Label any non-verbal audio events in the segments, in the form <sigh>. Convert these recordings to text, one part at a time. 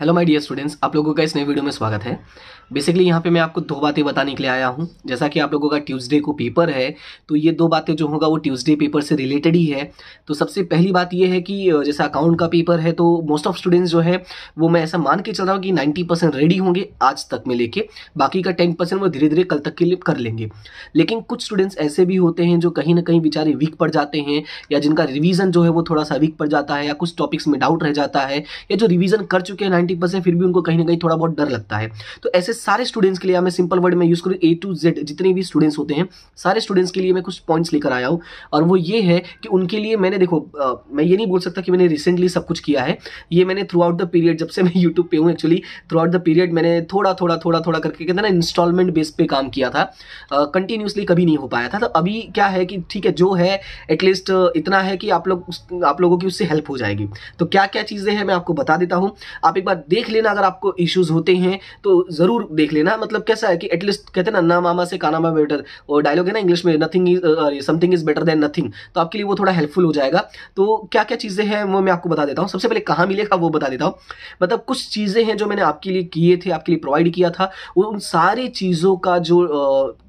hello my dear students आप लोगों का इस नए वीडियो में स्वागत है बेसिकली यहाँ पे मैं आपको दो बातें बताने के लिए आया हूँ जैसा कि आप लोगों का ट्यूसडे को पेपर है तो ये दो बातें जो होगा वो ट्यूसडे पेपर से रिलेटेड ही है तो सबसे पहली बात ये है कि जैसा अकाउंट का पेपर है तो मोस्ट ऑफ स्टूडेंट्स जो है वो मैं ऐसा मान के चल रहा हूँ कि नाइन्टी रेडी होंगे आज तक में लेके बाकी का टेन वो धीरे धीरे कल तक के लिए कर लेंगे लेकिन कुछ स्टूडेंट्स ऐसे भी होते हैं जो कहीं ना कहीं बेचारे वीक पड़ जाते हैं या जिनका रिविज़न जो है वो थोड़ा सा वीक पड़ जाता है या कुछ टॉपिक्स में डाउट रह जाता है या जो रिविज़न कर चुके हैं नाइनटी परसेंट फिर भी उनको कहीं ना कहीं थोड़ा बहुत डर लगता है तो ऐसे सारे स्टूडेंट्स के लिए मैं सिंपल वर्ड में यूज़ करूँ ए टू जेड जितने भी स्टूडेंट्स होते हैं सारे स्टूडेंट्स के लिए मैं कुछ पॉइंट्स लेकर आया हूँ और वो ये है कि उनके लिए मैंने देखो आ, मैं ये नहीं बोल सकता कि मैंने रिसेंटली सब कुछ किया है ये मैंने थ्रू आउट द पीरियड जब से मैं यूट्यूब पे हूँ actually throughout the period मैंने थोड़ा थोड़ा थोड़ा थोड़ा करके कहते ना इंस्टॉलमेंट बेस पे काम किया था कंटिन्यूसली कभी नहीं हो पाया था तो अभी क्या है कि ठीक है जो है एटलीस्ट इतना है कि आप लोग आप लोगों की उससे हेल्प हो जाएगी तो क्या क्या चीज़ें हैं मैं आपको बता देता हूँ आप एक बार देख लेना अगर आपको इश्यूज होते हैं तो ज़रूर देख लेना मतलब कैसा है कि एटलीस्ट कहते हैं ना मामा से काना मामा बेटर और डायलॉग है ना इंग्लिश में nothing is something is better than nothing तो आपके लिए वो थोड़ा हेल्पफुल हो जाएगा तो क्या क्या चीज़ें हैं वो मैं आपको बता देता हूँ सबसे पहले कहाँ मिलेगा वो बता देता हूँ मतलब कुछ चीज़ें हैं जो मैंने आपके लिए किए थे आपके लिए प्रोवाइड किया था उन सारी चीज़ों का जो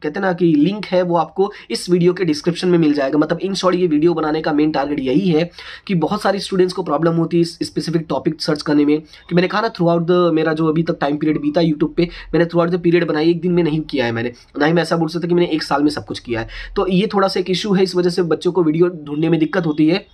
कहते ना कि लिंक है वो आपको इस वीडियो के डिस्क्रिप्शन में मिल जाएगा मतलब इन शॉर्ट ये वीडियो बनाने का मेन टारगेट यही है कि बहुत सारे स्टूडेंट्स को प्रॉब्लम होती है स्पेसिफिक टॉपिक सर्च करने में कि मैंने देखा ना थ्रू आउट द मेरा जो अभी तक टाइम पीरियड बीता यूट्यूब पे मैंने थ्रू आउट द पीरियड बनाई एक दिन में नहीं किया है मैंने ना ही मैं ऐसा बोल सकता कि मैंने एक साल में सब कुछ किया है तो ये थोड़ा सा एक इशू है इस वजह से बच्चों को वीडियो ढूंढने में दिक्कत होती है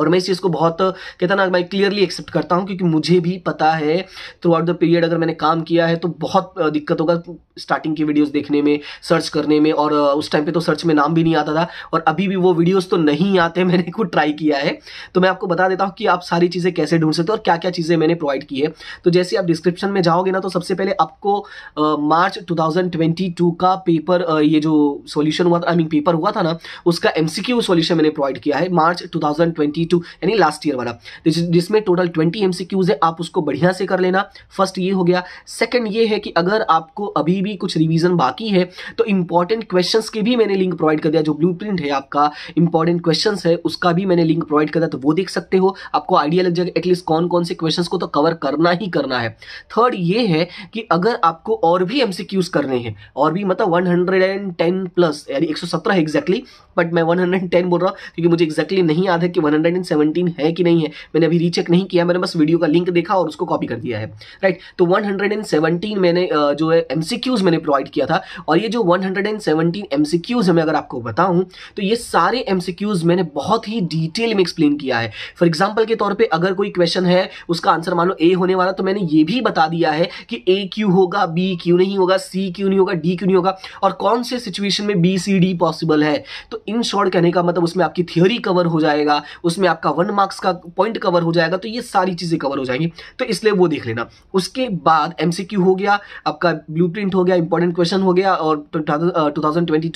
और मैं इस चीज़ को बहुत कहता ना मैं क्लियरली एक्सेप्ट करता हूँ क्योंकि मुझे भी पता है थ्रू आउट द पीरियड अगर मैंने काम किया है तो बहुत दिक्कत होगा स्टार्टिंग की वीडियोस देखने में सर्च करने में और उस टाइम पे तो सर्च में नाम भी नहीं आता था और अभी भी वो वीडियोस तो नहीं आते <laughs> मैंने खुद ट्राई किया है तो मैं आपको बता देता हूँ कि आप सारी चीज़ें कैसे ढूंढ सकते हो और क्या क्या चीज़ें मैंने प्रोवाइड की है तो जैसे आप डिस्क्रिप्शन में जाओगे ना तो सबसे पहले आपको मार्च टू का पेपर ये जो सोल्यूशन हुआ था आई मीन पेपर हुआ था ना उसका एम सी मैंने प्रोवाइड किया है मार्च टू यानी लास्ट ईयर वाला जिसमें टोटल ट्वेंटी एमसीक्यूज है आप उसको बढ़िया से कर लेना फर्स्ट ये हो गया सेकेंड ये है कि अगर आपको अभी भी कुछ रिवीजन बाकी है तो इंपॉर्टेंट क्वेश्चंस के भी मैंने लिंक प्रोवाइड कर दिया जो ब्लू है आपका इंपॉर्टेंट क्वेश्चन है उसका भी मैंने लिंक प्रोवाइड कर दिया तो वो देख सकते हो आपको आइडिया लग जाएगा एटलीस्ट कौन कौन से क्वेश्चन को तो कवर करना ही करना है थर्ड ये है कि अगर आपको और भी एम करने हैं और भी मतलब वन प्लस यानी एक है एग्जैक्टली बट मैं 110 बोल रहा हूँ क्योंकि मुझे एक्जैक्टली नहीं याद है कि 117 है कि नहीं है मैंने अभी रीचेक नहीं किया मैंने बस वीडियो का लिंक देखा और उसको कॉपी कर दिया है राइट तो 117 मैंने जो है एम एमसीक्यूज मैंने प्रोवाइड किया था और ये जो 117 एमसीक्यूज है मैं अगर आपको बताऊं तो ये सारे एमसीक्यूज मैंने बहुत ही डिटेल में एक्सप्लेन किया है फॉर एग्जाम्पल के तौर पर अगर कोई क्वेश्चन है उसका आंसर मान लो ए होने वाला तो मैंने ये भी बता दिया है कि ए क्यू होगा बी क्यू नहीं होगा सी क्यू नहीं होगा डी क्यू नहीं होगा और कौन से सिचुएशन में बी सी डी पॉसिबल है तो इन शॉर्ट कहने का मतलब उसमें आपकी थियोरी कवर हो जाएगा उसमें आपका वन मार्क्स का पॉइंट कवर हो जाएगा तो ये सारी चीज़ें कवर हो जाएंगी तो इसलिए वो देख लेना उसके बाद एमसीक्यू हो गया आपका ब्लू हो गया इंपॉर्टेंट क्वेश्चन हो गया और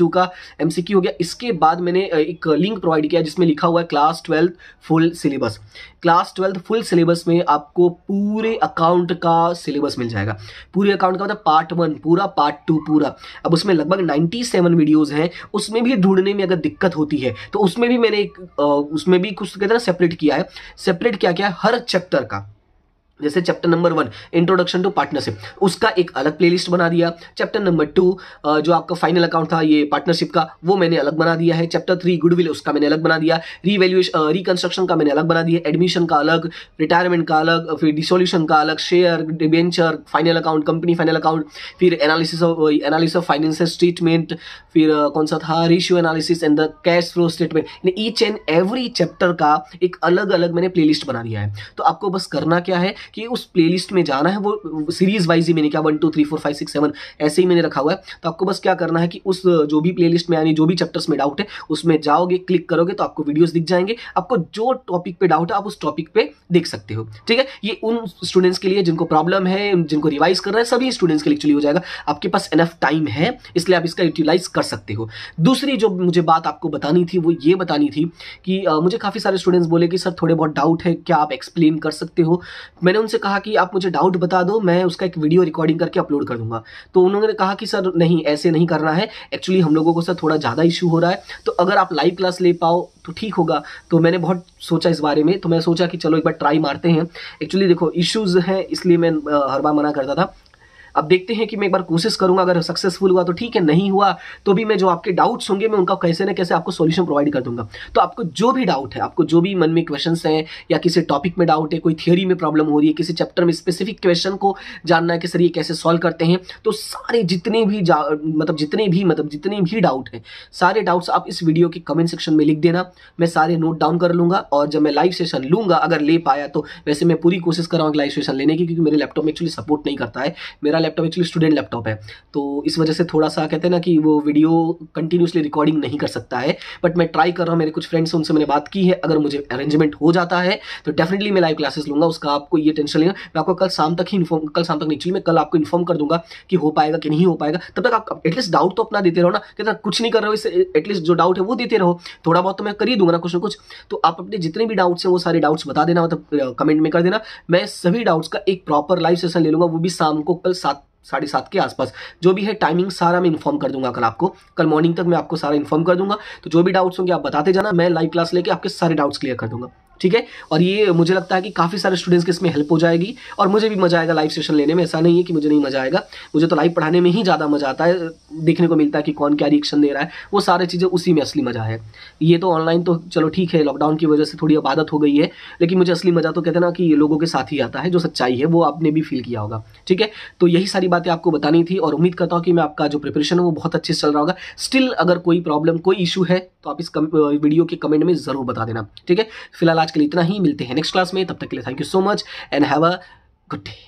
टू का एम हो गया इसके बाद मैंने एक लिंक प्रोवाइड किया जिसमें लिखा हुआ है class twelfth full syllabus class twelfth full syllabus में आपको पूरे अकाउंट का सिलेबस मिल जाएगा पूरे अकाउंट का मतलब पार्ट वन पूरा पार्ट टू पूरा अब उसमें लगभग 97 वीडियोज़ हैं उसमें भी ढूंढने में अगर दिक्कत होती है तो उसमें भी मैंने एक उसमें भी कुछ कहते हैं सेपरेट किया है सेपरेट क्या क्या हर चैप्टर का जैसे chapter number one introduction to partnership उसका एक अलग प्लेलिस्ट बना दिया चैप्टर नंबर टू जो आपका फाइनल अकाउंट था ये पार्टनरशिप का वो मैंने अलग बना दिया है चैप्टर थ्री गुडविल उसका मैंने अलग बना दिया रीवैल्यूएशन रिकंस्ट्रक्शन का मैंने अलग बना दिया एडमिशन का अलग रिटायरमेंट का अलग फिर डिसोल्यूशन का अलग share debenture final account company final account फिर analysis of analysis of financial statement फिर कौन सा था ratio analysis and the cash flow statement each and every chapter का एक अलग अलग मैंने प्ले बना दिया है तो आपको बस करना क्या है कि उस प्लेलिस्ट में जाना है वो सीरीज वाइज ही मैंने क्या one two three four five six seven ऐसे ही मैंने रखा हुआ है तो आपको बस क्या करना है कि उस जो भी प्लेलिस्ट में यानी जो भी चैप्टर्स में डाउट है उसमें जाओगे क्लिक करोगे तो आपको वीडियोस दिख जाएंगे आपको जो टॉपिक पे डाउट है आप उस टॉपिक पे देख सकते हो ठीक है ये उन स्टूडेंट्स के लिए जिनको प्रॉब्लम है जिनको रिवाइज कर रहे हैं सभी स्टूडेंट्स के लिए एक्चुअली हो जाएगा आपके पास एनफ टाइम है इसलिए आप इसका यूटिलाइज कर सकते हो दूसरी जो मुझे बात आपको बतानी थी वो ये बतानी थी कि मुझे काफ़ी सारे स्टूडेंट्स बोले कि सर थोड़े बहुत डाउट है क्या आप एक्सप्लेन कर सकते हो मैंने मैंने उनसे कहा कि आप मुझे डाउट बता दो मैं उसका एक वीडियो रिकॉर्डिंग करके अपलोड कर दूंगा तो उन्होंने कहा कि सर नहीं ऐसे नहीं करना है एक्चुअली हम लोगों को सर थोड़ा ज़्यादा इशू हो रहा है तो अगर आप लाइव क्लास ले पाओ तो ठीक होगा तो मैंने बहुत सोचा इस बारे में तो मैं सोचा कि चलो एक बार ट्राई मारते हैं एक्चुअली देखो इश्यूज़ हैं इसलिए मैं हर बार मना करता था अब देखते हैं कि मैं एक बार कोशिश करूंगा अगर सक्सेसफुल हुआ तो ठीक है नहीं हुआ तो भी मैं जो आपके डाउट्स होंगे मैं उनका कैसे ना कैसे आपको सोल्यूशन प्रोवाइड कर दूंगा तो आपको जो भी डाउट है आपको जो भी मन में क्वेश्चन है या किसी टॉपिक में डाउट है कोई थियोरी में प्रॉब्लम हो रही है किसी चैप्टर में स्पेसिफिक क्वेश्चन को जानना है कि सर ये कैसे सॉल्व करते हैं तो सारे जितने भी मतलब जितने भी मतलब जितने भी डाउट हैं सारे डाउट्स आप इस वीडियो के कमेंट सेक्शन में लिख देना मैं सारे नोट डाउन कर लूंगा और जब मैं लाइव सेशन लूँगा अगर ले पाया तो वैसे मैं पूरी कोशिश कर रहा हूँ लाइव सेशन लेने की क्योंकि मेरे लैपटॉप में एक्चुअली सपोर्ट नहीं करता है मेरा लैपटॉप एक्चुअली स्टूडेंट लैपटॉप है तो इस वजह से थोड़ा सा कहते हैं ना कि वो वीडियो कंटिन्यूसली रिकॉर्डिंग नहीं कर सकता है बट मैं ट्राई कर रहा हूँ मेरे कुछ फ्रेंड्स उनसे मैंने बात की है अगर मुझे अरेंजमेंट हो जाता है तो डेफिनेटली मैं लाइव क्लासेस लूँगा उसका आपको ये टेंशन लेना मैं आपको कल शाम तक ही इन्फॉर्म कल शाम तक नहीं मैं कल आपको इन्फॉर्म कर दूंगा कि हो पाएगा कि नहीं हो पाएगा तब तक आप एटलीस्ट डाउट तो अपना देते रहो ना कहते कुछ नहीं कर रहे हो इससे एटलीस्ट जो डाउट है वो देते रहो थोड़ा बहुत तो मैं कर ही दूंगा ना कुछ ना कुछ तो आप अपने जितने भी डाउट्स हैं वो सारे डाउट्स बता देना मतलब कमेंट में कर देना मैं सभी डाउट्स का एक प्रॉपर लाइव सेशन ले लूँगा वो भी शाम को कल सात सात साढ़े सात के आसपास जो भी है टाइमिंग सारा मैं इन्फॉर्म कर दूंगा कल आपको कल मॉर्निंग तक मैं आपको सारा इन्फॉर्म कर दूंगा तो जो भी डाउट्स होंगे आप बताते जाना मैं लाइव क्लास लेके आपके सारे डाउट्स क्लियर कर दूंगा ठीक है और ये मुझे लगता है कि काफ़ी सारे स्टूडेंट्स के इसमें हेल्प हो जाएगी और मुझे भी मज़ा आएगा लाइव सेशन लेने में ऐसा नहीं है कि मुझे नहीं मज़ा आएगा मुझे तो लाइव पढ़ाने में ही ज़्यादा मज़ा आता है देखने को मिलता है कि कौन क्या रिएक्शन दे रहा है वो सारे चीज़ें उसी में असली मज़ा है ये तो ऑनलाइन तो चलो ठीक है लॉकडाउन की वजह से थोड़ी आबादत आदत हो गई है लेकिन मुझे असली मज़ा तो कहते ना कि लोगों के साथ ही आता है जो सच्चाई है वो आपने भी फील किया होगा ठीक है तो यही सारी बातें आपको बतानी थी और उम्मीद करता हूँ कि मैं आपका जो प्रिपरेशन है वो बहुत अच्छे से चल रहा होगा स्टिल अगर कोई प्रॉब्लम कोई इशू है तो आप इस वीडियो के कमेंट में ज़रूर बता देना ठीक है फिलहाल आज के लिए इतना ही मिलते हैं नेक्स्ट क्लास में तब तक के लिए thank you so much and have a good day